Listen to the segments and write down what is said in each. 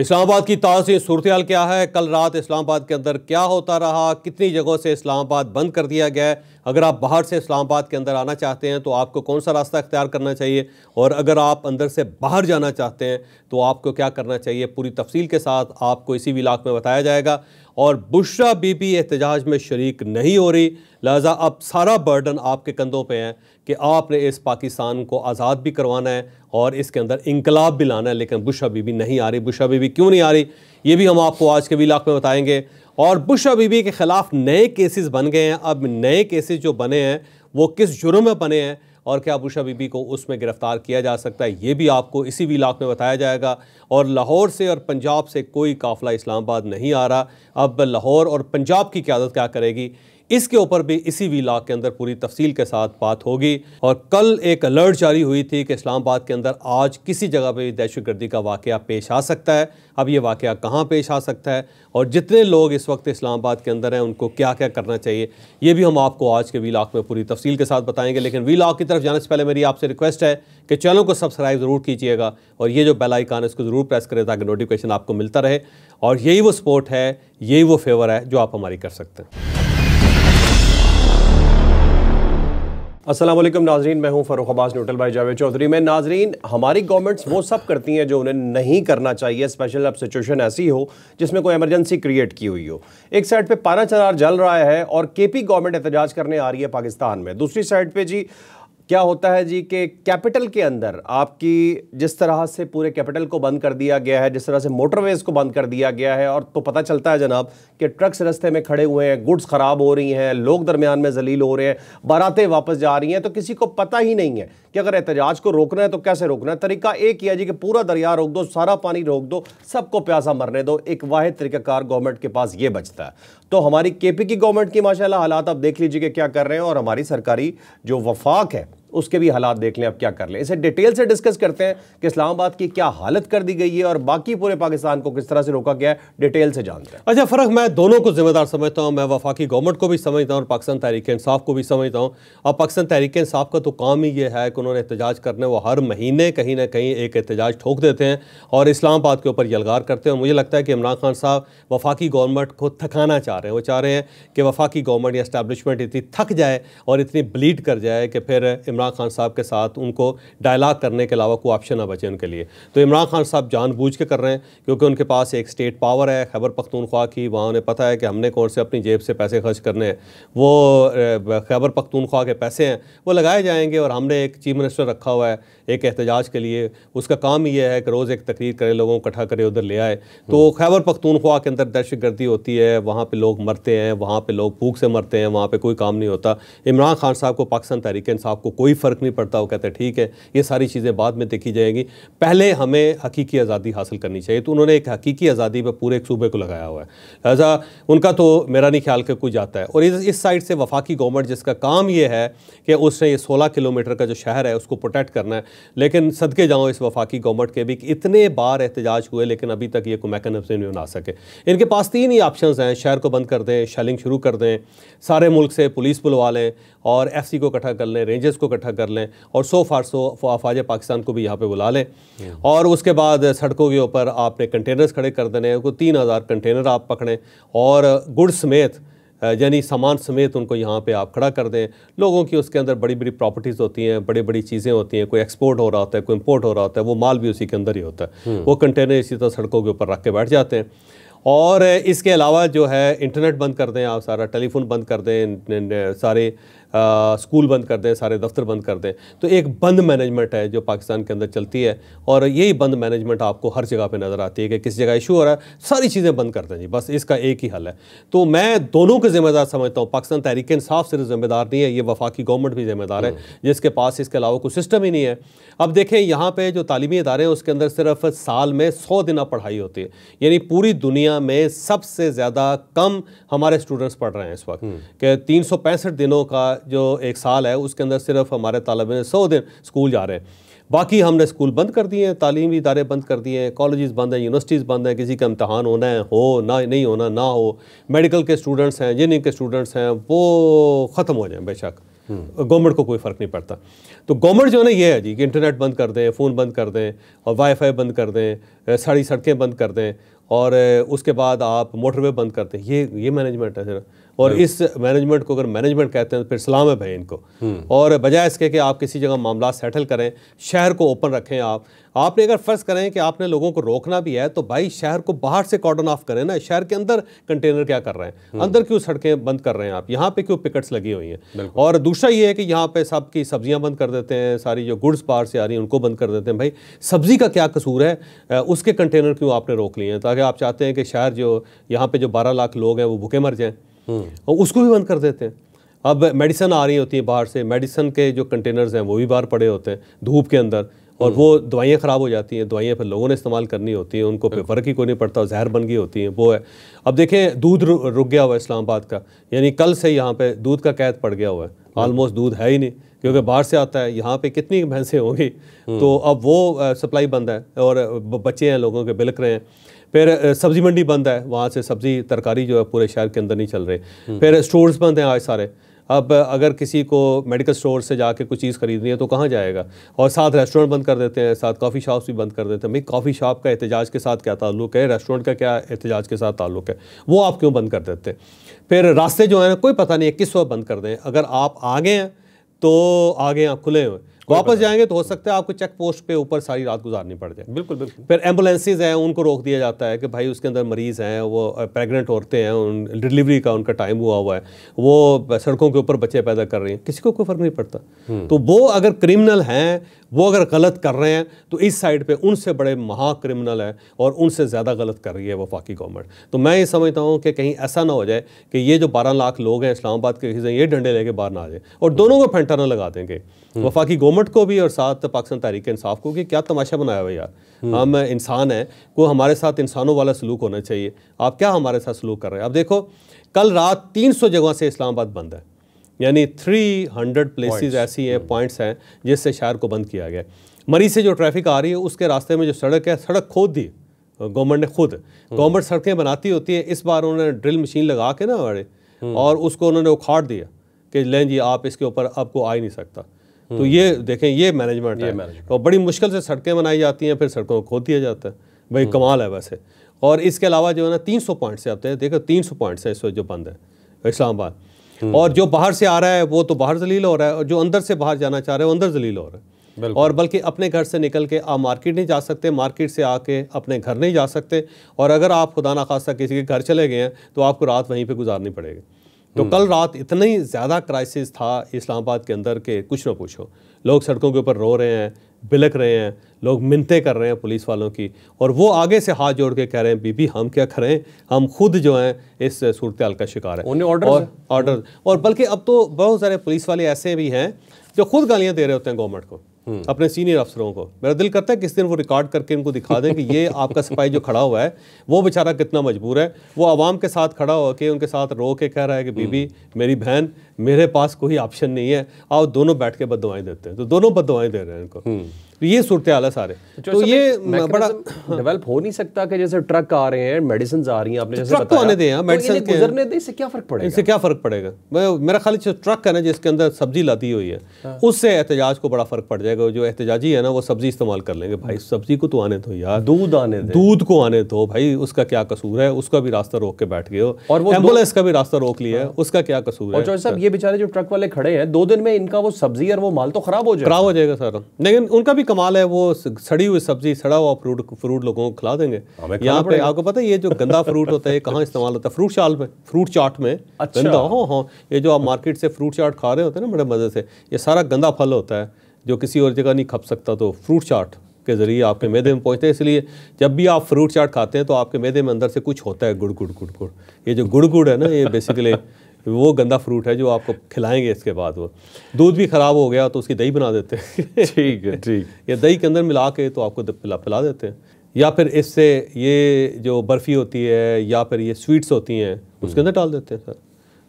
इस्लामाबाद की ताज़ी सूरत क्या है कल रात इस्लामाबाद के अंदर क्या होता रहा कितनी जगहों से इस्लामाबाद बंद कर दिया गया है अगर आप बाहर से इस्लामाबाद के अंदर आना चाहते हैं तो आपको कौन सा रास्ता अख्तियार करना चाहिए और अगर आप अंदर से बाहर जाना चाहते हैं तो आपको क्या करना चाहिए पूरी तफसील के साथ आपको इसी विलाक में बताया जाएगा और बुशरा बीबी एहतजाज में शरीक नहीं हो रही लिहाजा अब सारा बर्डन आपके कंधों पर है कि आपने इस पाकिस्तान को आज़ाद भी करवाना है और इसके अंदर इनकलाब भी लाना है लेकिन बुशरा बीबी नहीं आ रही बुशरा बीबी क्यों नहीं आ रही ये भी हम आपको आज के इलाक में बताएँगे और बुशरा बीबी के ख़िलाफ़ नए केसेस बन गए हैं अब नए केसेस जो बने हैं वो किस जुर्म में बने हैं और क्या आबूशा बीबी को उसमें गिरफ्तार किया जा सकता है ये भी आपको इसी इलाक में बताया जाएगा और लाहौर से और पंजाब से कोई काफिला इस्लामाबाद नहीं आ रहा अब लाहौर और पंजाब की क्यादत क्या करेगी इसके ऊपर भी इसी वी लॉक के अंदर पूरी तफसील के साथ बात होगी और कल एक अलर्ट जारी हुई थी कि इस्लामाबाद के अंदर आज किसी जगह पर दहशत गर्दी का वाक़ पेश आ सकता है अब ये वाक़ कहाँ पेश आ सकता है और जितने लोग इस वक्त इस्लामाबाद के अंदर हैं उनको क्या क्या करना चाहिए ये भी हम आपको आज के वी लॉक में पूरी तफसील के साथ बताएंगे लेकिन वी लॉक की तरफ जाने से पहले मेरी आपसे रिक्वेस्ट है कि चैनल को सब्सक्राइब ज़रूर कीजिएगा और ये जो बेल आइकान है इसको ज़रूर प्रेस करें ताकि नोटिफिकेशन आपको मिलता रहे और यही वो सपोर्ट है यही वो फेवर है जो आप हमारी कर सकते हैं असलम नाजरीन मैं हूँ फ़रूख अब्बास नोटल भाई जावेद चौधरी में नाजरीन हमारी गवर्नमेंट्स वो सब करती हैं जो उन्हें नहीं करना चाहिए स्पेशल अब सिचुएशन ऐसी हो जिसमें कोई एमरजेंसी क्रिएट की हुई हो एक साइड पे पारा चरार जल रहा है और के पी गवर्नमेंट एहतजाज करने आ रही है पाकिस्तान में दूसरी साइड पर जी क्या होता है जी कि कैपिटल के अंदर आपकी जिस तरह से पूरे कैपिटल को बंद कर दिया गया है जिस तरह से मोटरवेज को बंद कर दिया गया है और तो पता चलता है जनाब कि ट्रक्स रस्ते में खड़े हुए हैं गुड्स ख़राब हो रही हैं लोग दरमियान में जलील हो रहे हैं बारातें वापस जा रही हैं तो किसी को पता ही नहीं है कि अगर एहतजाज को रोकना है तो कैसे रोकना है तरीका एक ही है जी कि पूरा दरिया रोक दो सारा पानी रोक दो सबको प्यासा मरने दो एक वाद तरीक़ाकार गवर्नमेंट के पास ये बचता है तो हमारी के पी की गवर्नमेंट की माशाला हालात आप देख लीजिए कि क्या कर रहे हैं और हमारी सरकारी जो वफाक है उसके भी हालात देख लें अब क्या कर लें इसे डिटेल से डिस्कस करते हैं कि इस्लामाबाद की क्या हालत कर दी गई है और बाकी पूरे पाकिस्तान को किस तरह से रोका गया है डिटेल से जानते हैं अच्छा फ़र्क मैं दोनों को जिम्मेदार समझता हूँ मैं वफाकी गवर्नमेंट को भी समझता हूँ और पाकिस्तान तहरीक इसाफ़ को भी समझता हूँ और पाकिस्तान तहरीक इसाफ़ का तो काम ही ये है कि उन्होंने एहतजाज करने वो हर महीने कहीं ना कहीं एक एहतजाज ठोक देते हैं और इस्लामाबाद के ऊपर यलगार करते हैं और मुझे लगता है कि इमरान खान साहब वफाकी गवर्नमेंट को थकाना चाह रहे हैं वो चाह रहे हैं कि वफाकी गवर्नमेंट या इस्टबलिशमेंट इतनी थक जाए और इतनी ब्लीड कर जाए कि फिर इमरान खान साहब के साथ उनको डायलाग करने के अलावा कोई ऑप्शन ना बचे उनके लिए तो इमरान खान साहब जानबूझ के कर रहे हैं क्योंकि उनके पास एक स्टेट पावर है खैबर पख्तूनख्वा की वहाँ उन्हें पता है कि हमने कौन से अपनी जेब से पैसे खर्च करने हैं वो खैबर पख्तूनख्वा के पैसे हैं वो लगाए जाएंगे और हमने एक चीफ मिनिस्टर रखा हुआ है एक एहतजाज के लिए उसका काम यह है कि रोज़ एक तकरीर करे लोगों को इकट्ठा करे उधर ले आए तो हम्म। खैबर पख्तूनख्वा के अंदर दहशत गर्दी होती है वहाँ पर लोग मरते हैं वहाँ पर लोग भूख से मरते हैं वहाँ पर कोई काम नहीं होता इमरान खान साहब को पाकिस्तान तहरीक इंसाफ को कोई कोई फ़र्क नहीं पड़ता वो कहते हैं ठीक है ये सारी चीज़ें बाद में देखी जाएंगी पहले हमें हकीकी आज़ादी हासिल करनी चाहिए तो उन्होंने एक हकीकी आज़ादी पर पूरे एक सूबे को लगाया हुआ है ऐसा उनका तो मेरा नहीं ख्याल कि कुछ जाता है और इस इस साइड से वफाकी गवर्नमेंट जिसका काम ये है कि उसने ये सोलह किलोमीटर का जो शहर है उसको प्रोटेक्ट करना है लेकिन सदके जाओ इस वफाकी गवर्नमेंट के भी इतने बार एहतजाज हुए लेकिन अभी तक ये कोई मैकेनिज्म नहीं बना सके इनके पास तीन ही ऑप्शन हैं शहर को बंद कर दें शेलिंग शुरू कर दें सारे मुल्क से पुलिस बुलवा लें और एफ को इकट्ठा कर लें रेंजर्स को इकट्ठा कर लें और सो फार सो फाज पाकिस्तान को भी यहाँ पर बुला लें और उसके बाद सड़कों के ऊपर आपने कंटेनर्स खड़े कर देने उनको तीन हज़ार कंटेनर आप पकड़ें और गुड़ समेत यानी सामान समेत उनको यहाँ पे आप खड़ा कर दें लोगों की उसके अंदर बड़ी बड़ी प्रॉपर्टीज़ होती हैं बड़ी बड़ी चीज़ें होती हैं कोई एक्सपोर्ट हो रहा होता है कोई इंपोर्ट हो रहा होता है वो माल भी उसी के अंदर ही होता है hmm. वो कंटेनर इसी तरह सड़कों के ऊपर रख के बैठ जाते हैं और इसके अलावा जो है इंटरनेट बंद कर दें आप सारा टेलीफोन बंद कर दें सारे स्कूल बंद कर दें सारे दफ्तर बंद कर दें तो एक बंद मैनेजमेंट है जो पाकिस्तान के अंदर चलती है और यही बंद मैनेजमेंट आपको हर जगह पर नज़र आती है कि किस जगह इशू हो रहा है सारी चीज़ें बंद कर दें जी बस इसका एक ही हल है तो मैं दोनों के ज़िम्मेदार समझता हूँ पाकिस्तान तहरीक इंसाफ सिर्फ ज़िम्मेदार नहीं है ये वफाकी गवर्नमेंट भी ज़िम्मेदार है हम्म। जिसके पास इसके अलावा कोई सिस्टम ही नहीं है अब देखें यहाँ पर जो तलीमी इदारे हैं उसके अंदर सिर्फ साल में सौ दिन पढ़ाई होती है यानी पूरी दुनिया में सबसे ज़्यादा कम हमारे स्टूडेंट्स पढ़ रहे हैं इस वक्त हम्म। कि तीन दिनों का जो एक साल है उसके अंदर सिर्फ हमारे तालब सौ दिन स्कूल जा रहे हैं बाकी हमने स्कूल बंद कर दिए हैं तालीमी इदारे बंद कर दिए हैं कॉलेजेस बंद हैं यूनिवर्सिटीज़ बंद हैं किसी का इम्तहान होना है हो ना नहीं होना ना हो मेडिकल के स्टूडेंट्स हैं इंजीनियरिंग के स्टूडेंट्स हैं वो ख़त्म हो जाए बेशक हम्म। गवर्नमेंट को कोई फ़र्क नहीं पड़ता तो गवर्नमेंट जो है ना ये है जी कि इंटरनेट बंद कर दें फ़ोन बंद कर दें और वाईफाई बंद कर दें सारी सड़कें बंद कर दें और उसके बाद आप मोटरवे बंद कर दें ये ये मैनेजमेंट है सर और हाँ। इस मैनेजमेंट को अगर मैनेजमेंट कहते हैं तो फिर सलाम है भाई इनको हम्म। और बजाय इसके कि आप किसी जगह मामला सेटल करें शहर को ओपन रखें आप आपने अगर फ़र्ज़ करें कि आपने लोगों को रोकना भी है तो भाई शहर को बाहर से कॉर्डन ऑफ करें ना शहर के अंदर कंटेनर क्या कर रहे हैं हम्म। अंदर क्यों सड़कें बंद कर रहे हैं आप यहाँ पे क्यों पिकट्स लगी हुई हैं और दूसरा ये है कि यहाँ पे सबकी सब्जियाँ बंद कर देते हैं सारी जो गुड्स बाहर से आ रही हैं उनको बंद कर देते हैं भाई सब्ज़ी का क्या कसूर है उसके कंटेनर क्यों आपने रोक लिए हैं ताकि आप चाहते हैं कि शहर जो यहाँ पर जो बारह लाख लोग हैं वो भूखे मर जाएँ और उसको भी बंद कर देते हैं अब मेडिसन आ रही होती है बाहर से मेडिसन के जो कंटेनर्स हैं वो भी बाहर पड़े होते हैं धूप के अंदर और वो हम्म। दवाइयाँ ख़राब हो जाती हैं दवाइयाँ फिर लोगों ने इस्तेमाल करनी होती हैं उनको फिर फ़र्क ही कोई नहीं पड़ता जहर बन गई होती हैं वो है अब देखें दूध रुक गया हुआ है इस्लामाबाद का यानी कल से यहाँ पे दूध का कैद पड़ गया हुआ है ऑलमोस्ट दूध है ही नहीं क्योंकि बाहर से आता है यहाँ पे कितनी भैंसें होंगी हम्म। तो अब वो सप्लाई बंद है और बच्चे हैं लोगों के बिलक रहे हैं फिर सब्ज़ी मंडी बंद है वहाँ से सब्ज़ी तरकारी जो है पूरे शहर के अंदर नहीं चल रहे हम्म। फिर स्टोर्स बंद हैं आज सारे अब अगर किसी को मेडिकल स्टोर से जाके कुछ चीज़ खरीदनी है तो कहाँ जाएगा और साथ रेस्टोरेंट बंद कर देते हैं साथ कॉफ़ी शॉप्स भी बंद कर देते हैं भाई कॉफ़ी शॉप का एहतजाज के साथ क्या ताल्लुक है रेस्टोरेंट का क्या एहतजाज के साथ ताल्लुक है वो आप क्यों बंद कर देते हैं फिर रास्ते जो हैं कोई पता नहीं है किस वक्त बंद कर दें अगर आप आगे हैं तो आगे आप खुले हुए वापस जाएंगे तो हो सकता है आपको चेक पोस्ट पे ऊपर सारी रात गुजारनी पड़ जाए बिल्कुल बिल्कुल फिर एम्बुलेंसेज हैं उनको रोक दिया जाता है कि भाई उसके अंदर मरीज़ हैं वो प्रेगनेंट औरतें हैं उन डिलीवरी का उनका टाइम हुआ हुआ है वो सड़कों के ऊपर बच्चे पैदा कर रही हैं किसी को कोई फ़र्क नहीं पड़ता हम्म। तो वो अगर क्रिमिनल हैं वो अगर गलत कर रहे हैं तो इस साइड पे उनसे बड़े महा क्रिमिनल है और उनसे ज़्यादा गलत कर रही है वफाकी गवर्नमेंट तो मैं ये समझता हूँ कि कहीं ऐसा ना हो जाए कि ये जो बारह लाख लोग हैं इस्लामाबाद के ये डंडे लेके बाहर ना आ जाए और दोनों को फेंटा ना लगा देंगे हम्म। वफाकी गवर्नमेंट को भी और साथ पाकिस्तान तहरीक इंसाफ को कि क्या तमाशा बनाया हुआ यार हम्म। हम इंसान हैं को हमारे साथ इंसानों वाला सलूक होना चाहिए आप क्या हमारे साथ सलूक कर रहे हैं आप देखो कल रात तीन सौ जगह से इस्लामाबाद बंद है यानी 300 प्लेसेस ऐसी हैं पॉइंट्स hmm. हैं जिससे शहर को बंद किया गया मरी से जो ट्रैफिक आ रही है उसके रास्ते में जो सड़क है सड़क खोद दी गवर्नमेंट ने खुद गवर्नमेंट hmm. सड़कें बनाती होती है इस बार उन्होंने ड्रिल मशीन लगा के ना हमारे hmm. और उसको उन्होंने उखाड़ दिया कि लें जी आप इसके ऊपर आपको आ ही नहीं सकता तो ये देखें ये मैनेजमेंट है तो बड़ी मुश्किल से सड़कें बनाई जाती हैं फिर सड़कों को खोद दिया जाता है भाई कमाल है वैसे और इसके अलावा जो है ना तीन सौ पॉइंट्स से आते तो हैं देखो तीन सौ पॉइंट्स हैं इस वक्त जो बंद है इस्लामाबाद हम्म। और जो बाहर से आ रहा है वो तो बाहर जलील हो रहा है और जो अंदर से बाहर जाना चाह रहे हैं वो अंदर जलील हो रहा है और बल्कि अपने घर से निकल के आप मार्केट नहीं जा सकते मार्केट से आके अपने घर नहीं जा सकते और अगर आप खुदा ना खासा किसी के घर चले गए हैं तो आपको रात वहीं पे गुजारनी पड़ेगी तो हम्म। कल रात इतना ही ज़्यादा क्राइसिस था इस्लामाबाद के अंदर के कुछ ना कुछ हो लोग सड़कों के ऊपर रो रहे हैं बिलक रहे हैं लोग मिनतें कर रहे हैं पुलिस वालों की और वो आगे से हाथ जोड़ के कह रहे हैं बीबी हम क्या करें हम खुद जो हैं इस सूरत का शिकार है उन्हें ऑर्डर और ऑर्डर और बल्कि अब तो बहुत सारे पुलिस वाले ऐसे भी हैं जो खुद गालियाँ दे रहे होते हैं गवर्नमेंट को हम्म। अपने सीनियर अफसरों को मेरा दिल करता है किस दिन वो रिकॉर्ड करके इनको दिखा दें कि ये आपका सिपाही जो खड़ा हुआ है वो बेचारा कितना मजबूर है वो आवाम के साथ खड़ा होकर उनके साथ रो के कह रहा है कि हम्म। बीबी मेरी बहन मेरे पास कोई ऑप्शन नहीं है आओ दोनों बैठ के बद देते हैं तो दोनों बद दे रहे हैं इनको हम्म। तो ये सूरत हाल है सारे तो, तो ये बड़ा डेवलप हो नहीं सकता कि जैसे ट्रक आ रहे हैं मेडिसिन आ रही हैं आपने तो जैसे ट्रक तो आने दें मेडिसिन गुजरने दें इससे क्या फ़र्क पड़ेगा इससे क्या फ़र्क पड़ेगा मेरा खाली ट्रक है ना जिसके अंदर सब्जी लाती हुई है हाँ। उससे एहतजाज को बड़ा फ़र्क पड़ जाएगा जो एहतजाजी है ना वो सब्जी इस्तेमाल कर लेंगे भाई सब्जी को तो आने दो यार दूध आने दूध को आने दो भाई उसका क्या कसूर है उसका भी रास्ता रोक के बैठ गए हो और वो एम्बुलेंस का भी रास्ता रोक लिया है हाँ। उसका क्या कसूर है साहब ये बेचारे जो ट्रक वाले खड़े हैं दो दिन में इनका वो सब्जी और वो माल तो खराब हो जाएगा खराब हो जाएगा सर लेकिन उनका भी कमाल है वो सड़ी हुई सब्जी सड़ा हुआ फ्रूट फ्रूट लोगों को खिला देंगे यहाँ पे आपको पता है ये जो गंदा फ्रूट होता है कहाँ इस्तेमाल होता है फ्रूट चाल में फ्रूट चाट में अच्छा। गंदा हो हाँ, हाँ ये जो आप मार्केट से फ्रूट चाट खा रहे होते हैं ना बड़े मज़े से ये सारा गंदा फल होता है जो किसी और जगह नहीं खप सकता तो फ्रूट चाट के ज़रिए आपके मैदे में पहुँचते हैं इसलिए जब भी आप फ्रूट चाट खाते हैं तो आपके मैदे में अंदर से कुछ होता है गुड़ गुड़ गुड़ गुड़ ये जो गुड़ गुड़ है ना ये बेसिकली वो गंदा फ्रूट है जो आपको खिलाएंगे इसके बाद वो दूध भी ख़राब हो गया तो उसकी दही बना देते हैं ठीक है ठीक या दही के अंदर मिला के तो आपको पिला पिला देते हैं या फिर इससे ये जो बर्फ़ी होती है या फिर ये स्वीट्स होती हैं उसके अंदर डाल देते हैं सर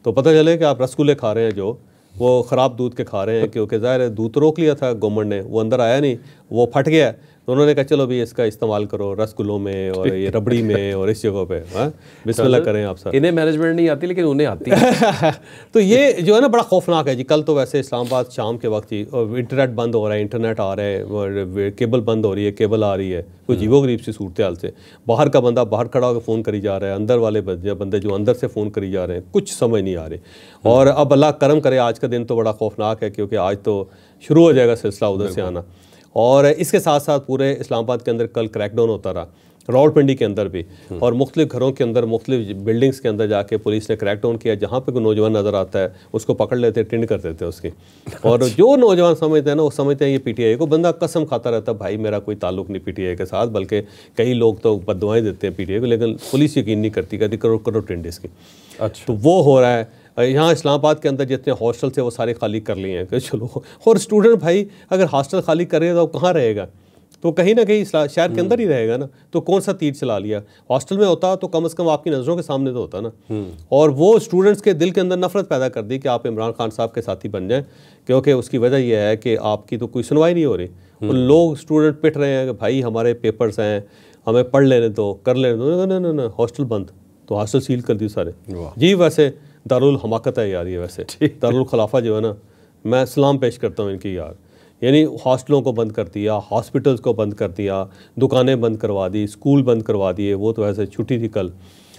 तो पता चले कि आप रसगुल्ले खा रहे हैं जो वो ख़राब दूध के खा रहे हैं क्योंकि ज़ाहिर है दूध तो रोक लिया था गवर्नमेंट ने वो अंदर आया नहीं वो फट गया तो उन्होंने कहा चलो भी इसका इस्तेमाल करो रसगुल्लों में और ये रबड़ी में और इस जगह पे हाँ? बिस्मिल्लाह करें आप सर इन्हें मैनेजमेंट नहीं आती लेकिन उन्हें आती है तो ये जो है ना बड़ा खौफनाक है जी कल तो वैसे इस्लामाबाद शाम के वक्त ही इंटरनेट बंद हो रहा है इंटरनेट आ रहा है और केबल बंद हो रही है केबल आ रही है कुछ हम्म। जीवो गरीब सी सूरत हाल से बाहर का बंदा बाहर खड़ा होकर फ़ोन करी जा रहा है अंदर वाले बंदे जो अंदर से फ़ोन करी जा रहे हैं कुछ समझ नहीं आ रही हम्म। और अब अल्लाह करम करे आज का दिन तो बड़ा खौफनाक है क्योंकि आज तो शुरू हो जाएगा सिलसिला उधर से आना और इसके साथ साथ पूरे इस्लामाबाद के अंदर कल क्रैकडाउन होता रहा रावलपिंडी के अंदर भी हम्म। और मुख्तु घरों के अंदर मुख्तु बिल्डिंग्स के अंदर जाके पुलिस ने क्रैक डाउन किया जहाँ पे कोई नौजवान नज़र आता है उसको पकड़ लेते हैं टिंड कर देते हैं उसकी और अच्छा। जो नौजवान समझते हैं ना वो समझते हैं ये आई को बंदा कसम खाता रहता है भाई मेरा कोई ताल्लुक नहीं आई के साथ बल्कि कई लोग तो बदवाएँ देते हैं आई को लेकिन पुलिस यकीन नहीं करती कहती करोड़ करोड़ टिंड इसकी अच्छा तो वो हो रहा है यहाँ इस्लामाबाद के अंदर जितने हॉस्टल थे वो सारे खाली कर लिए हैं कि चलो और स्टूडेंट भाई अगर हॉस्टल खाली करेगा तो कहाँ रहेगा तो कहीं ना कहीं शहर के अंदर ही हम्म। रहेगा ना तो कौन सा तीर चला लिया हॉस्टल में होता तो कम से कम आपकी नज़रों के सामने तो होता ना हम्म। और वो स्टूडेंट्स के दिल के अंदर नफरत पैदा कर दी कि आप इमरान खान साहब के साथी बन जाएं क्योंकि उसकी वजह यह है कि आपकी तो कोई सुनवाई नहीं हो रही हम्म। उन लोग स्टूडेंट पिट रहे हैं कि भाई हमारे पेपर्स हैं हमें पढ़ लेने दो कर लेने दो ना ना ना हॉस्टल बंद तो हॉस्टल सील कर दिए सारे जी वैसे दारुल हमाकत है यार ये वैसे दारुल खलाफा जो है ना मैं सलाम पेश करता हूँ इनकी यार यानी हॉस्टलों को बंद कर दिया हॉस्पिटल्स को बंद कर दिया दुकानें बंद करवा दी स्कूल बंद करवा दिए वो तो वैसे छुट्टी थी कल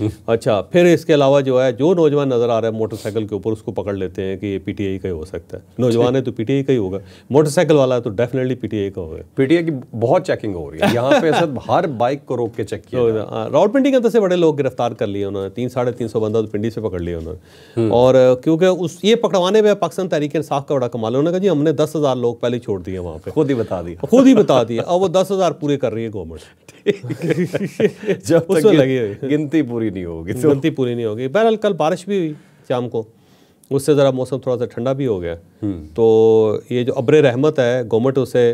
अच्छा फिर इसके अलावा जो है जो नौजवान नज़र आ रहा है मोटरसाइकिल के ऊपर उसको पकड़ लेते हैं कि ये पीटीआई का ही हो सकता है नौजवान है तो पीटीआई का ही होगा मोटरसाइकिल वाला है तो डेफिनेटली पीटीआई का होगा पीटीआई की बहुत चेकिंग हो रही है यहाँ पे सर हर बाइक को रोक के चेक किया राउट पिंडी के अंदर से बड़े लोग गिरफ्तार कर लिए उन्होंने तीन साढ़े तीन सौ बंदा तो पिंडी से पकड़ लिया उन्होंने हम्म। और क्योंकि उस ये पकड़वाने में पाकिस्तान तहरीक साफ का बड़ा कमाल उन्होंने कहा जी हमने दस हज़ार लोग पहले छोड़ दिए वहाँ पे खुद ही बता दिया खुद ही बता दिया अब वो दस हज़ार पूरे कर रही है गवर्नमेंट जब उसमें लगी हुई गिनती पूरी पूरी नहीं होगी तो गलती पूरी नहीं होगी बहरहाल कल बारिश भी हुई शाम को उससे ज़रा मौसम थोड़ा सा ठंडा भी हो गया हम्म। तो ये जो अब्र रहमत है गवर्नमेंट उसे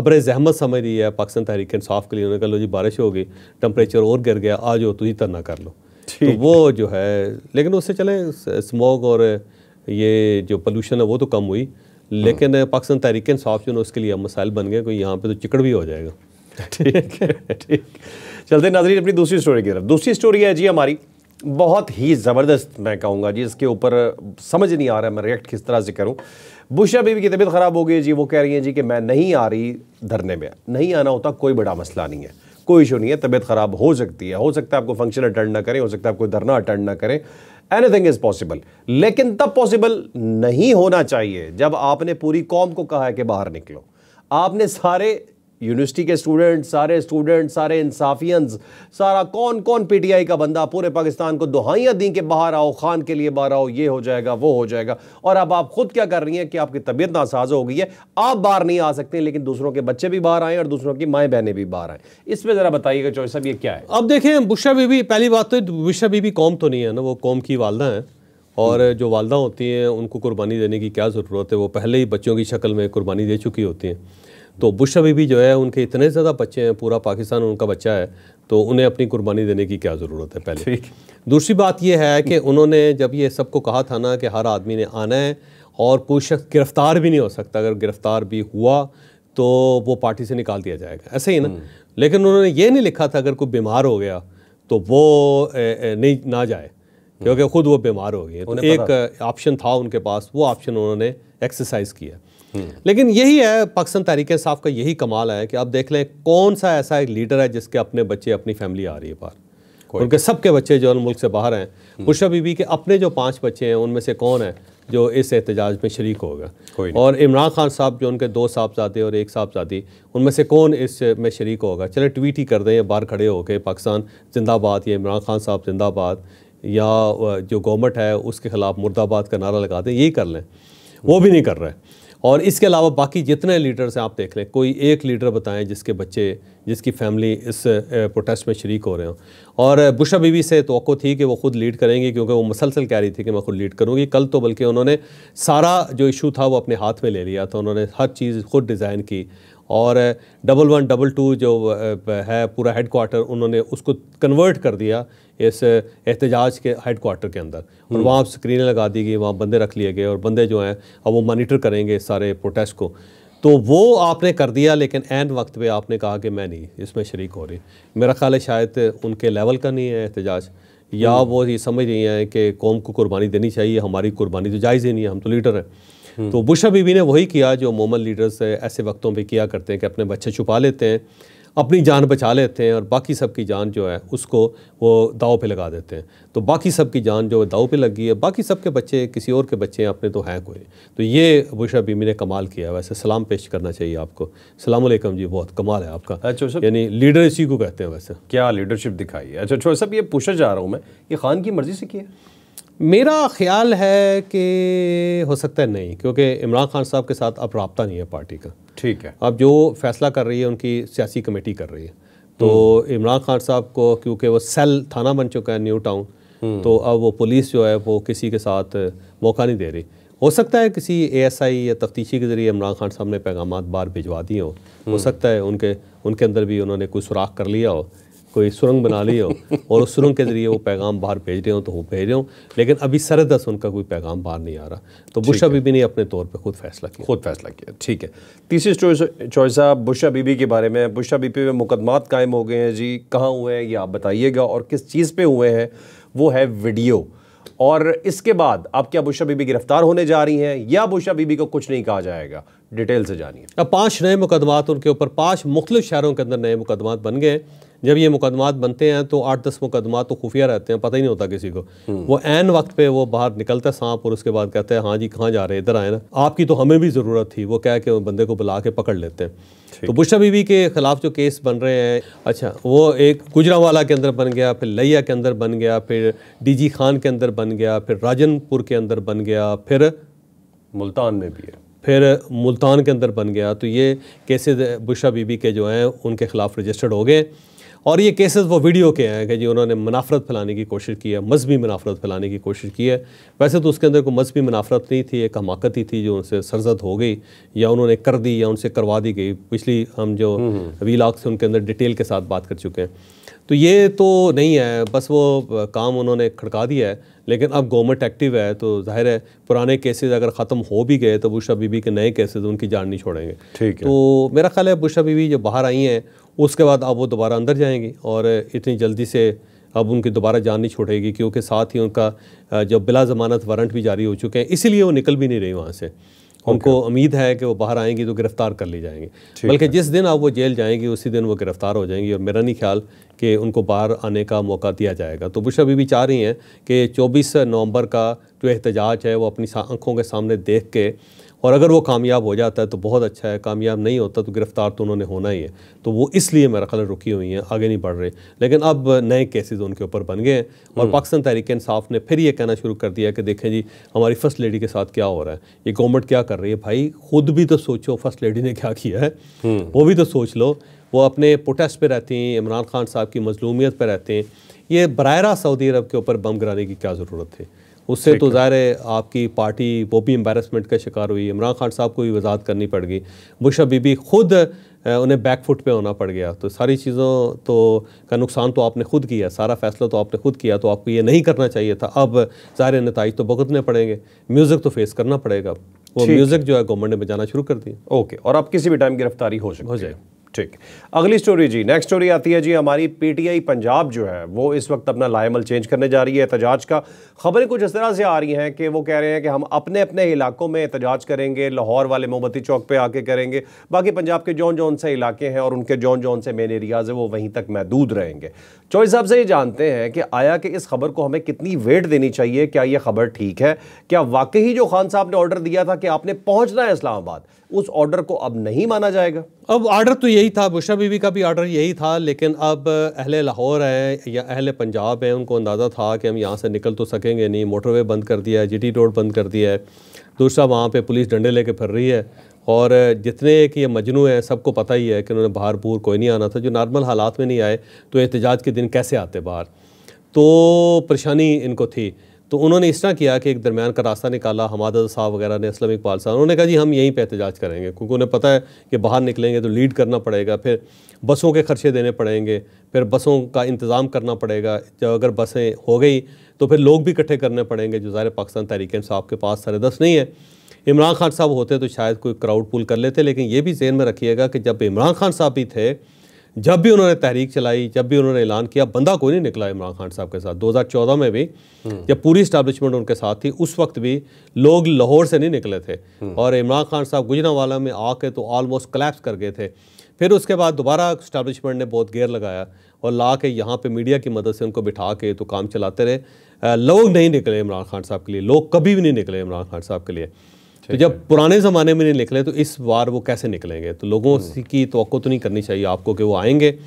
अब्र जहमत समझ रही है पाकिस्तान तहरीक साफ़ के लिए उन्होंने कहा लो जी बारिश हो गई टम्परेचर और गिर गया आ जाओ तो तरना कर लो तो वो जो है लेकिन उससे चले स्मोक और ये जो पोल्यूशन है वो तो कम हुई हाँ। लेकिन पाकिस्तान तहरीक साफ जो उसके लिए मसाइल बन गए कोई यहाँ पे तो चिकड़ भी हो जाएगा ठीक है ठीक चलते नाजरीन अपनी दूसरी स्टोरी की तरफ दूसरी स्टोरी है जी हमारी बहुत ही ज़बरदस्त मैं कहूँगा जी इसके ऊपर समझ नहीं आ रहा मैं रिएक्ट किस तरह से करूँ बुशा बीबी की तबीयत ख़राब हो गई जी वो कह रही हैं जी कि मैं नहीं आ रही धरने में नहीं आना होता कोई बड़ा मसला नहीं है कोई इशू नहीं है तबीयत ख़राब हो सकती है हो सकता है आपको फंक्शन अटेंड ना करें हो सकता है आपको धरना अटेंड ना करें एनीथिंग इज़ पॉसिबल लेकिन तब पॉसिबल नहीं होना चाहिए जब आपने पूरी कौम को कहा है कि बाहर निकलो आपने सारे यूनिवर्सिटी के स्टूडेंट सारे स्टूडेंट सारे इंसाफियंस सारा कौन कौन पीटीआई का बंदा पूरे पाकिस्तान को दुहाइयाँ दी कि बाहर आओ खान के लिए बाहर आओ ये हो जाएगा वो हो जाएगा और अब आप खुद क्या कर रही हैं कि आपकी तबीयत नासाज हो गई है आप बाहर नहीं आ सकते लेकिन दूसरों के बच्चे भी बाहर आएँ और दूसरों की माएँ बहनें भी बाहर आएँ इस पर ज़रा बताइएगा चौधरी साहब ये क्या है अब देखें बुशा बीबी पहली बात तो बुशा बीबी कौम तो नहीं है ना वो कौम की वालदा हैं और जो वालदा होती हैं उनको कुर्बानी देने की क्या ज़रूरत है वो पहले ही बच्चों की शक्ल में कुर्बानी दे चुकी होती हैं तो बुश अभी भी जो है उनके इतने ज़्यादा बच्चे हैं पूरा पाकिस्तान उनका बच्चा है तो उन्हें अपनी कुर्बानी देने की क्या ज़रूरत है पहले दूसरी बात यह है कि उन्होंने जब ये सबको कहा था ना कि हर आदमी ने आना है और कोई शख्स गिरफ़्तार भी नहीं हो सकता अगर गिरफ़्तार भी हुआ तो वो पार्टी से निकाल दिया जाएगा ऐसे ही ना हम्म। लेकिन उन्होंने ये नहीं लिखा था अगर कोई बीमार हो गया तो वो नहीं ना जाए क्योंकि हम्म। खुद वो बीमार हो गए तो एक ऑप्शन था उनके पास वो ऑप्शन उन्होंने एक्सरसाइज किया हम्म। लेकिन यही है पाकिस्तान तहरीक इंसाफ का यही कमाल है कि आप देख लें कौन सा ऐसा एक लीडर है जिसके अपने बच्चे अपनी फैमिली आ रही है बाहर उनके सबके बच्चे जो मुल्क से बाहर हैं मुशा हम्म। बीबी के अपने जो पांच बच्चे हैं उनमें से कौन है जो इस एहतजाज में शरीक होगा और इमरान खान साहब जो उनके दो साहबजादे और एक साहबजादी उनमें से कौन इस में शरीक होगा चले ट्वीट ही कर दें या बाहर खड़े होकर पाकिस्तान जिंदाबाद या इमरान खान साहब जिंदाबाद या जो गवर्नमेंट है उसके खिलाफ मुर्दाबाद का नारा लगा दें यही कर लें वो भी नहीं कर रहे और इसके अलावा बाकी जितने लीडर्स हैं आप देख लें कोई एक लीडर बताएं जिसके बच्चे जिसकी फैमिली इस प्रोटेस्ट में शरीक हो रहे हो और बुशा बीवी से तो थी कि वो खुद लीड करेंगी क्योंकि वो मुसलसल कह रही थी कि मैं खुद लीड करूँगी कल तो बल्कि उन्होंने सारा जो इशू था वो अपने हाथ में ले लिया था उन्होंने हर चीज़ खुद डिज़ाइन की और डबल वन डबल टू जो है पूरा हेड क्वार्टर उन्होंने उसको कन्वर्ट कर दिया इस एहतजाज के हेड क्वार्टर के अंदर और हम्म। वहाँ स्क्रीनें लगा दी गई वहाँ बंदे रख लिए गए और बंदे जो हैं अब वो मॉनिटर करेंगे सारे प्रोटेस्ट को तो वो आपने कर दिया लेकिन एन वक्त पे आपने कहा कि मैं नहीं इसमें शरीक हो रही मेरा ख्याल है शायद उनके लेवल का नहीं है एहतजाज या हम्म। वो ये समझ नहीं हैं कि कौम को कुर्बानी देनी चाहिए हमारी कुर्बानी तो जायज़ ही नहीं है हम तो लीडर हैं हम्म। तो बुशा बीबी ने वही किया जो मोमन लीडर्स ऐसे वक्तों पर किया करते हैं कि अपने बच्चे छुपा लेते हैं अपनी जान बचा लेते हैं और बाकी सब की जान जो है उसको वो दाव पे लगा देते हैं तो बाकी सब की जान जो है दाव पे लगी है बाकी सब के बच्चे किसी और के बच्चे हैं अपने तो हैं कोई तो ये बुशा बीमी ने कमाल किया है वैसे सलाम पेश करना चाहिए आपको सलामकम जी बहुत कमाल है आपका अच्छा यानी लीडर इसी को कहते हैं वैसे क्या लीडरशिप दिखाई है अच्छा अच्छा सब ये पूछा जा रहा हूँ मैं ये खान की मर्ज़ी से किया मेरा ख्याल है कि हो सकता है नहीं क्योंकि इमरान खान साहब के साथ अब रबता नहीं है पार्टी का ठीक है अब जो फैसला कर रही है उनकी सियासी कमेटी कर रही है तो हम्म। इमरान खान साहब को क्योंकि वो सेल थाना बन चुका है न्यू टाउन हम्म। तो अब वो पुलिस जो है वो किसी के साथ मौका नहीं दे रही हो सकता है किसी एएसआई या तफ्तीशी के ज़रिए इमरान खान साहब ने पैगाम बार भिजवा दिए हो हो हम्म। सकता है उनके उनके अंदर भी उन्होंने कोई सुराख कर लिया हो कोई सुरंग बना ली हो और उस सुरंग के ज़रिए वो पैगाम बाहर भेज रहे हो तो वो भेज रहे हो लेकिन अभी से उनका कोई पैगाम बाहर नहीं आ रहा तो बुशा बीबी ने अपने तौर पर खुद फैसला किया खुद फैसला किया ठीक है तीसरी चॉइस साहब बुशा बीबी के बारे में बुशा बीबी में मुकदमात कायम हो गए हैं जी कहाँ हुए हैं ये आप बताइएगा और किस चीज़ पर हुए हैं वो है वीडियो और इसके बाद अब क्या बुशा बीबी गिरफ्तार होने जा रही हैं या बुशा बीबी को कुछ नहीं कहा जाएगा डिटेल से जानिए अब पांच नए मुकदमात उनके ऊपर पांच मुख्तलिफ शहरों के अंदर नए मुकदमात बन गए जब ये मुकदमात बनते हैं तो आठ दस मुकदमा तो खुफिया रहते हैं पता ही नहीं होता किसी को हम्म। वो एन वक्त पे वो बाहर निकलता है सांप और उसके बाद कहते हैं हाँ जी कहाँ जा रहे हैं इधर आए ना आपकी तो हमें भी ज़रूरत थी वो कह के बंदे को बुला के पकड़ लेते हैं तो बुशा बीबी के खिलाफ जो केस बन रहे हैं अच्छा वो एक गुजरावाला के अंदर बन गया फिर लैया के अंदर बन गया फिर डी खान के अंदर बन गया फिर राजनपुर के अंदर बन गया फिर मुल्तान में भी है फिर मुल्तान के अंदर बन गया तो ये केसेज बुशा बीबी के जो हैं उनके खिलाफ रजिस्टर्ड हो गए और ये केसेस वो वीडियो के हैं कि जी उन्होंने मुनाफरत फैलाने की कोशिश की है मजहबी मुनाफरत फैलाने की कोशिश की है वैसे तो उसके अंदर कोई मजहबी मुनाफरत नहीं थी एक हमाकत ही थी जो उनसे सरजद हो गई या उन्होंने कर दी या उनसे करवा दी गई पिछली हम जो वी हम्म, हम्म। लाख से उनके अंदर डिटेल के साथ बात कर चुके हैं तो ये तो नहीं है बस वो काम उन्होंने खड़का दिया है लेकिन अब गवर्नमेंट एक्टिव है तो जाहिर है पुराने केसेस अगर ख़त्म हो भी गए तो बुशा बीबी के नए केसेस उनकी जान नहीं छोड़ेंगे ठीक है तो मेरा ख्याल है बुशा बीबी जो बाहर आई हैं उसके बाद अब वो दोबारा अंदर जाएंगे और इतनी जल्दी से अब उनकी दोबारा जान नहीं छोड़ेगी क्योंकि साथ ही उनका जब बिला ज़मानत वारंट भी जारी हो चुके हैं इसीलिए वो निकल भी नहीं रही वहाँ से उनको उम्मीद है कि वो बाहर आएंगी तो गिरफ्तार कर ली जाएंगी बल्कि जिस दिन आप वो जेल जाएंगी उसी दिन वो गिरफ्तार हो जाएंगी और मेरा नहीं ख्याल कि उनको बाहर आने का मौका दिया जाएगा तो बुश अभी भी चाह रही हैं कि 24 नवंबर का जो एहतजाज है वो अपनी आँखों के सामने देख के और अगर वो कामयाब हो जाता है तो बहुत अच्छा है कामयाब नहीं होता तो गिरफ़्तार तो उन्होंने होना ही है तो वो इसलिए मेरा ख्याल रुकी हुई हैं आगे नहीं बढ़ रहे लेकिन अब नए केसेस उनके ऊपर बन गए हैं और हम्म। पाकिस्तान तहरीक इंसाफ ने फिर ये कहना शुरू कर दिया कि देखें जी हमारी फ़र्स्ट लेडी के साथ क्या हो रहा है ये गवर्नमेंट क्या कर रही है भाई खुद भी तो सोचो फर्स्ट लेडी ने क्या किया है हम्म। वो भी तो सोच लो वो अपने प्रोटेस्ट पर रहती हैं इमरान खान साहब की मजलूमियत पर रहते हैं ये बरह सऊदी अरब के ऊपर बम गिराने की क्या ज़रूरत है उससे तो ज़ाहिर है आपकी पार्टी वो भी एम्बेरसमेंट का शिकार हुई इमरान खान साहब को भी वजात करनी पड़ गई बुश बीबी खुद उन्हें बैकफुट पे होना पड़ गया तो सारी चीज़ों तो का नुकसान तो आपने खुद किया सारा फैसला तो आपने खुद किया तो आपको ये नहीं करना चाहिए था अब ज़ाहिर नतज तो भुगतने पड़ेंगे म्यूज़िक तो फेस करना पड़ेगा वो म्यूज़िक जो है गवर्नमेंट ने बजाना शुरू कर दिया ओके और आप किसी भी टाइम गिरफ्तारी हो हो जाए ठीक अगली स्टोरी जी नेक्स्ट स्टोरी आती है जी हमारी पीटीआई पंजाब जो है वो इस वक्त अपना लाइमल चेंज करने जा रही है एहतजाज का खबरें कुछ इस तरह से आ रही हैं कि वो कह रहे हैं कि हम अपने अपने इलाकों में एहतजाज करेंगे लाहौर वाले मोमबत्ती चौक पे आके करेंगे बाकी पंजाब के जौन जौन से इलाके हैं और उनके जौन जौन से मेन एरियाज है वो वहीं तक महदूद रहेंगे चौहरी साहब से ये जानते हैं कि आया कि इस खबर को हमें कितनी वेट देनी चाहिए क्या ये खबर ठीक है क्या वाकई जो खान साहब ने ऑर्डर दिया था कि आपने पहुँचना है इस्लामाबाद उस ऑर्डर को अब नहीं माना जाएगा अब आर्डर तो यही था बुशा बीवी का भी आर्डर यही था लेकिन अब अहले लाहौर है या अहले पंजाब है उनको अंदाज़ा था कि हम यहाँ से निकल तो सकेंगे नहीं मोटरवे बंद कर दिया है टी रोड बंद कर दिया है दूसरा वहाँ पे पुलिस डंडे लेके फिर रही है और जितने कि ये मजनू हैं सबको पता ही है कि उन्होंने बाहर बूर कोई नहीं आना था जो नॉर्मल हालात में नहीं आए तो एहतजाज के दिन कैसे आते बाहर तो परेशानी इनको थी तो उन्होंने इस तरह किया कि एक दरमियान का रास्ता निकाला हमाद साहब वगैरह ने इस्लाम इकबाल साहब उन्होंने कहा जी हम यहीं पर एहतजाज करेंगे क्योंकि उन्हें पता है कि बाहर निकलेंगे तो लीड करना पड़ेगा फिर बसों के खर्चे देने पड़ेंगे फिर बसों का इंतज़ाम करना पड़ेगा जब अगर बसें हो गई तो फिर लोग भी इकट्ठे करने पड़ेंगे जो ज़ाहिर पाकिस्तान तहरीक साहब के पास सर दस नहीं है इमरान खान साहब होते तो शायद कोई क्राउड पुल कर लेते लेकिन ये भी जहन में रखिएगा कि जब इमरान खान साहब भी थे जब भी उन्होंने तहरीक चलाई जब भी उन्होंने ऐलान किया बंदा कोई नहीं निकला इमरान खान साहब के साथ 2014 में भी हम्म। जब पूरी स्टैब्लिशमेंट उनके साथ थी उस वक्त भी लोग लाहौर से नहीं निकले थे हम्म। और इमरान खान साहब गुजरावाला में आके तो ऑलमोस्ट कलेप्स कर गए थे फिर उसके बाद दोबारा स्टैब्लिशमेंट ने बहुत गेयर लगाया और ला के यहाँ पर मीडिया की मदद से उनको बिठा के तो काम चलाते रहे लोग नहीं निकले इमरान खान साहब के लिए लोग कभी भी नहीं निकले इमरान खान साहब के लिए तो जब पुराने ज़माने में नहीं निकले तो इस बार वो कैसे निकलेंगे तो लोगों हम्म। की तो नहीं करनी चाहिए आपको कि वो आएंगे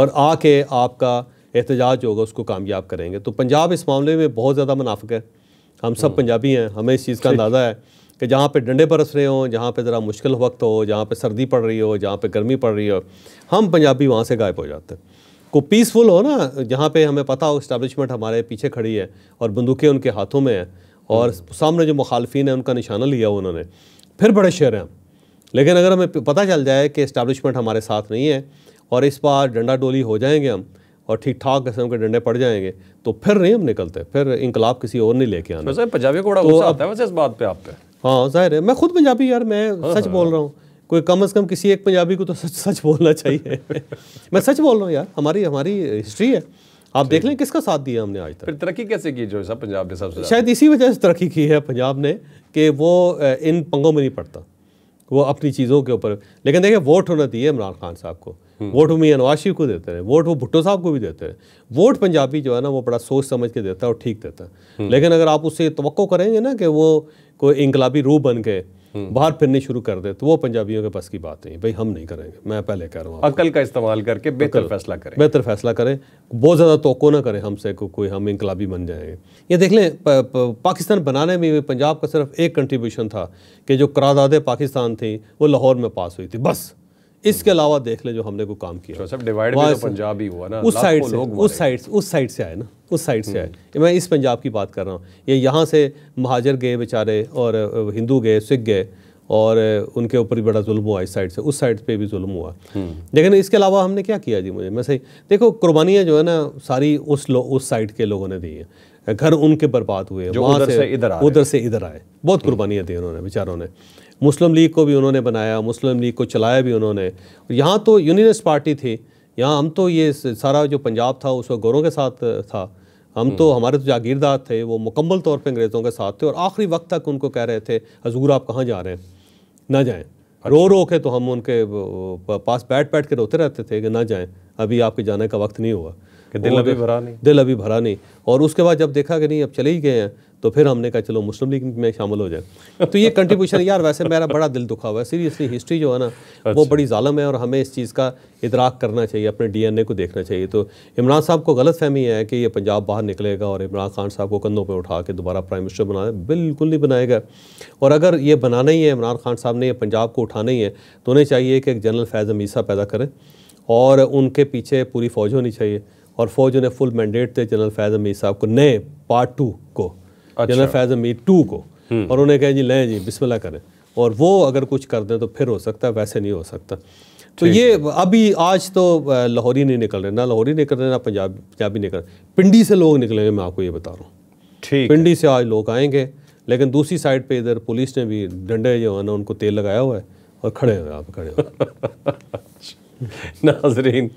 और आके आपका एहतजाज होगा उसको कामयाब करेंगे तो पंजाब इस मामले में बहुत ज़्यादा मुनाफिक है हम सब हम्म। पंजाबी हैं हमें इस चीज़ का अंदाज़ा है कि जहाँ पे डंडे बरस रहे हों जहाँ पे ज़रा मुश्किल वक्त हो जहाँ पे सर्दी पड़ रही हो जहाँ पे गर्मी पड़ रही हो हम पंजाबी वहाँ से गायब हो जाते हैं को पीसफुल हो ना जहाँ पे हमें पता हो इस्टेब्लिशमेंट हमारे पीछे खड़ी है और बंदूकें उनके हाथों में हैं और सामने जो मुखालफी है उनका निशाना लिया उन्होंने फिर बड़े शेर हैं लेकिन अगर हमें पता चल जाए कि इस्टबलिशमेंट हमारे साथ नहीं है और इस बार डंडा डोली हो जाएंगे हम और ठीक ठाक किस्म के डंडे पड़ जाएंगे तो फिर नहीं हम निकलते फिर इंकलाब किसी और नहीं लेके आना तो पंजाबी को बड़ा तो आता है वैसे इस बात पे आप पे हाँ जाहिर है मैं खुद पंजाबी यार मैं हाँ, सच हाँ, बोल रहा हूँ कोई कम अज़ कम किसी एक पंजाबी को तो सच सच बोलना चाहिए मैं सच बोल रहा हूँ यार हमारी हमारी हिस्ट्री है आप देख लें किसका साथ दिया हमने आज तक फिर तरक्की कैसे की जो है पंजाब ने सबसे शायद इसी वजह से तरक्की की है पंजाब ने कि वो इन पंगों में नहीं पड़ता वो अपनी चीज़ों के ऊपर लेकिन देखिए वोट होना चाहिए इमरान खान साहब को हम्म। वोट वो मियाँ नवाज शरीफ को देते हैं वोट वो भुट्टो साहब को भी देते हैं वोट पंजाबी जो है ना वो बड़ा सोच समझ के देता है और ठीक देता है हम्म। लेकिन अगर आप उससे तो करेंगे ना कि वो कोई इनकलाबी रूह बन के हम्म। बाहर फिरने शुरू कर दे तो वो पंजाबियों के पास की बात नहीं भाई हम नहीं करेंगे मैं पहले कह रहा हूँ अकल का इस्तेमाल करके बेहतर फैसला करें बेहतर फैसला करें बहुत ज़्यादा तो ना करें हमसे को, कोई हम इनकलाबी बन जाएंगे ये देख लें पाकिस्तान बनाने में पंजाब का सिर्फ एक कंट्रीब्यूशन था कि जो करारदादे पाकिस्तान थी वो लाहौर में पास हुई थी बस इसके हम्म। अलावा देख लें जो हमने को काम किया अच्छा, डिवाइड तो पंजाब ही हुआ ना उस साइड से उस साइड उस साइड से आए ना उस साइड से आए हम्म। मैं इस पंजाब की बात कर रहा हूँ ये यहाँ से महाजर गए बेचारे और हिंदू गए सिख गए और उनके ऊपर भी बड़ा जुल्म हुआ इस साइड से उस साइड पे भी जुल्म हुआ हम्म। लेकिन इसके अलावा हमने क्या किया जी मुझे मैं सही देखो कुर्बानियाँ जो है ना सारी उस लो, उस साइड के लोगों ने दी हैं घर उनके बर्बाद हुए वहाँ से इधर उधर से इधर आए बहुत हम्म। कुर्बानियाँ दी उन्होंने बेचारों ने मुस्लिम लीग को भी उन्होंने बनाया मुस्लिम लीग को चलाया भी उन्होंने यहाँ तो यूनिस्ट पार्टी थी यहाँ हम तो ये सारा जो पंजाब था उस वक्त गोरों के साथ था हम तो हम्म। हमारे तो जागीरदार थे वो मुकम्मल तौर पर अंग्रेज़ों के साथ थे और आखिरी वक्त तक उनको कह रहे थे हजूर आप कहाँ जा रहे हैं ना जाएँ रो अच्छा। रो के तो हम उनके पास बैठ बैठ के रोते रहते थे कि ना जाएँ अभी आपके जाने का वक्त नहीं हुआ कि दिल अभी भरा नहीं दिल अभी भरा नहीं और उसके बाद जब देखा कि नहीं अब चले ही गए हैं तो फिर हमने कहा चलो मुस्लिम लीग में शामिल हो जाए तो ये कंट्रीब्यूशन यार वैसे मेरा बड़ा दिल दुखा हुआ है सीरियसली हिस्ट्री जो है ना अच्छा। वो बड़ी ालम है और हमें इस चीज़ का इतराक करना चाहिए अपने डीएनए को देखना चाहिए तो इमरान साहब को गलत फहमी है कि ये पंजाब बाहर निकलेगा और इमरान खान साहब को कंधों पर उठा के दोबारा प्राइम मिनिस्टर बनाए बिल्कुल नहीं बनाएगा और अगर ये बनाना ही है इमरान खान साहब ने यह पंजाब को उठाना ही है तो उन्हें चाहिए कि एक जनरल फैज़ अमीसा पैदा करें और उनके पीछे पूरी फ़ौज होनी चाहिए और फौज ने फुल मैंडेट थे जनरल फैज़ अमीर साहब को नए पार्ट टू को अच्छा। जनरल फैज़ अमीर टू को हम्म। और उन्हें कहें जी लें जी बिस्मिल्ला करें और वो अगर कुछ कर दें तो फिर हो सकता है वैसे नहीं हो सकता तो ये अभी आज तो लाहौरी नहीं निकल रहे ना लाहौरी निकल रहे ना पंजाब पंजाबी निकल रहे पिंडी से लोग निकलेंगे मैं आपको ये बता रहा हूँ ठीक पिंडी से आज लोग आएंगे लेकिन दूसरी साइड पे इधर पुलिस ने भी डंडे जो है ना उनको तेल लगाया हुआ है और खड़े हुए आप खड़े हुए नाजरीन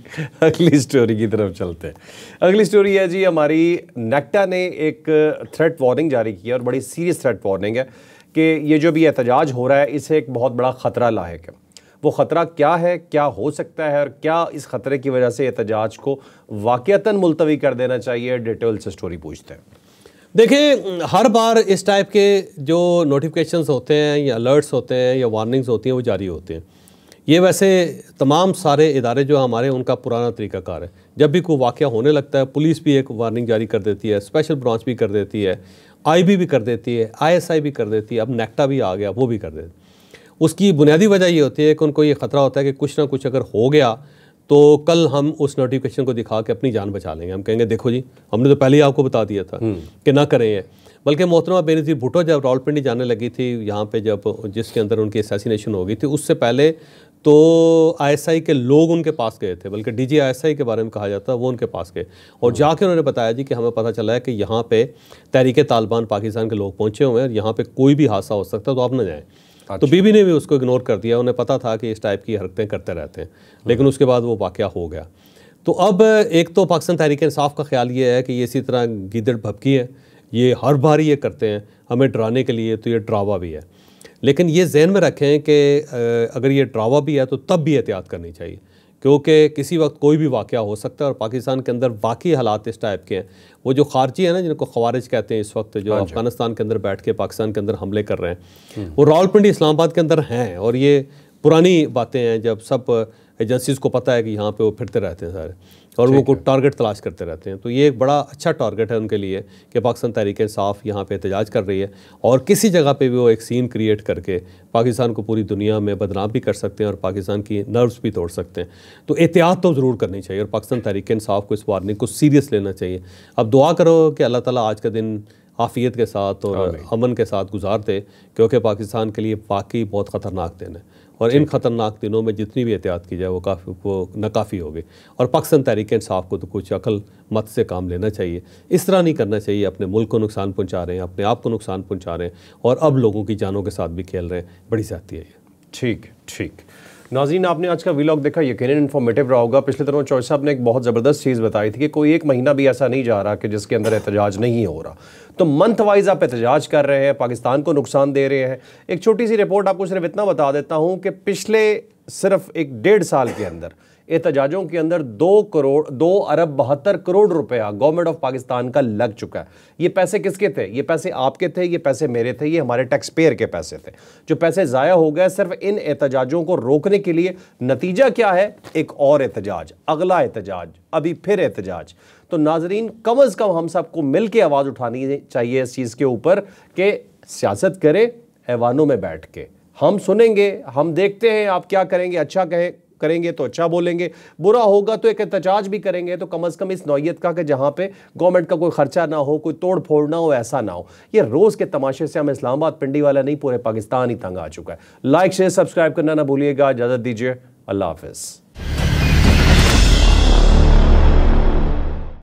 अगली स्टोरी की तरफ चलते हैं अगली स्टोरी है जी हमारी नेक्टा ने एक थ्रेट वार्निंग जारी की है और बड़ी सीरियस थ्रेट वार्निंग है कि ये जो भी एहतजाज हो रहा है इसे एक बहुत बड़ा ख़तरा लाक है वो ख़तरा क्या है क्या हो सकता है और क्या इस ख़तरे की वजह से एहतजाज को वाक़ता मुलतवी कर देना चाहिए डिटेल से स्टोरी पूछते हैं देखें हर बार इस टाइप के जो नोटिफिकेशंस होते हैं या अलर्ट्स होते हैं या वार्निंग्स होती हैं वो जारी होते हैं ये वैसे तमाम सारे इदारे जो हमारे उनका पुराना तरीकाकार है जब भी कोई वाक़ होने लगता है पुलिस भी एक वार्निंग जारी कर देती है स्पेशल ब्रांच भी कर देती है आई भी कर देती है आईएसआई भी कर देती है अब नेक्टा भी आ गया वो भी कर देती है उसकी बुनियादी वजह ये होती है कि उनको ये ख़तरा होता है कि कुछ ना कुछ अगर हो गया तो कल हम उस नोटिफिकेशन को दिखा के अपनी जान बचा लेंगे हम कहेंगे देखो जी हमने तो पहले ही आपको बता दिया था हम्म। कि ना करें ये बल्कि मोहतरमा बेनजी भुटो जब रावलपिंडी जाने लगी थी यहाँ पे जब जिसके अंदर उनकी असैसिनेशन हो गई थी उससे पहले तो आईएसआई के लोग उनके पास गए थे बल्कि डीजी आईएसआई के बारे में कहा जाता है वो उनके पास गए और हम्म। जाके उन्होंने बताया जी कि हमें पता चला है कि यहाँ पे तहरीक तालिबान पाकिस्तान के लोग पहुँचे हुए हैं और यहाँ पे कोई भी हादसा हो सकता है तो आप ना जाएँ तो अच्छा। तो बीबी ने भी उसको इग्नोर कर दिया उन्हें पता था कि इस टाइप की हरकतें करते रहते हैं हम्म। लेकिन उसके बाद वो वाक़ हो गया तो अब एक तो पाकिस्तान तहरीक इंसाफ का ख्याल ये है कि ये इसी तरह गिदड़ भपकी है ये हर बार ये करते हैं हमें डराने के लिए तो ये ड्रावा भी है लेकिन ये जहन में रखें कि अगर ये ड्रावा भी है तो तब भी एहतियात करनी चाहिए क्योंकि किसी वक्त कोई भी वाक़ हो सकता है और पाकिस्तान के अंदर वाकई हालात इस टाइप के हैं वो जो खारजी है ना जिनको खवारिज कहते हैं इस वक्त जो हाँ अफगानिस्तान के अंदर बैठ के पाकिस्तान के अंदर हमले कर रहे हैं हम्म। वो रावलपिंडी इस्लामाबाद के अंदर हैं और ये पुरानी बातें हैं जब सब एजेंसीज़ को पता है कि यहाँ पे वो फिरते रहते हैं सारे और वो कुछ टारगेट तलाश करते रहते हैं तो ये एक बड़ा अच्छा टारगेट है उनके लिए कि पाकिस्तान तहरीक साफ यहाँ पर एहतजाज कर रही है और किसी जगह पर भी वो एक सीन क्रिएट करके पाकिस्तान को पूरी दुनिया में बदनाम भी कर सकते हैं और पाकिस्तान की नर्व्स भी तोड़ सकते हैं तो एहतियात तो ज़रूर करनी चाहिए और पाकिस्तान तहरीक साफ़ को इस वार्निंग को सीरियस लेना चाहिए अब दुआ करो कि अल्लाह ताली आज का दिन आफियत के साथ और अमन के साथ गुजार दे क्योंकि पाकिस्तान के लिए वाकई बहुत ख़तरनाक दिन है और इन ख़तरनाक दिनों में जितनी भी एहतियात की जाए वो काफ़ी वो नाकाफ़ी हो गई और पाकिस्तान तहरीक इंसाफ को तो कुछ अकल मत से काम लेना चाहिए इस तरह नहीं करना चाहिए अपने मुल्क को नुकसान पहुँचा रहे हैं अपने आप को नुकसान पहुँचा रहे हैं और अब लोगों की जानों के साथ भी खेल रहे हैं बड़ी जाती है ये ठीक ठीक नाजीन आपने आज का व्लॉग देखा यकीन इन्फॉर्मेटिव रहा होगा पिछले दिनों चौथ साहब ने एक बहुत ज़बरदस्त चीज़ बताई थी कि कोई एक महीना भी ऐसा नहीं जा रहा कि जिसके अंदर एहतजाज नहीं हो रहा तो मंथ वाइज आप एहतजाज कर रहे हैं पाकिस्तान को नुकसान दे रहे हैं एक छोटी सी रिपोर्ट आपको सिर्फ इतना बता देता हूँ कि पिछले सिर्फ एक डेढ़ साल के अंदर एहतजाजों के अंदर दो करोड़ दो अरब बहत्तर करोड़ रुपया गवर्नमेंट ऑफ पाकिस्तान का लग चुका है ये पैसे किसके थे ये पैसे आपके थे ये पैसे मेरे थे ये हमारे टैक्स पेयर के पैसे थे जो पैसे ज़ाया हो गए सिर्फ इन एहतजाजों को रोकने के लिए नतीजा क्या है एक और एहतजाज अगला एहतजाज अभी फिर एहतजाज तो नाजरीन कम अज़ कम हम सबको मिल के आवाज़ उठानी चाहिए इस चीज़ के ऊपर कि सियासत करें ऐवानों में बैठ के हम सुनेंगे हम देखते हैं आप क्या करेंगे अच्छा कहें करेंगे तो अच्छा बोलेंगे बुरा होगा तो एक एहतजाज भी करेंगे तो कम अज़ कम इस नौीयत का कि जहाँ पर गवर्नमेंट का कोई ख़र्चा ना हो कोई तोड़ फोड़ ना हो ऐसा ना हो ये रोज़ के तमाशे से हम इस्लामाबाद पिंडी वाला नहीं पूरे पाकिस्तान ही तंग आ चुका है लाइक शेयर सब्सक्राइब करना ना भूलिएगा इजाज़त दीजिए अल्लाह हाफिज़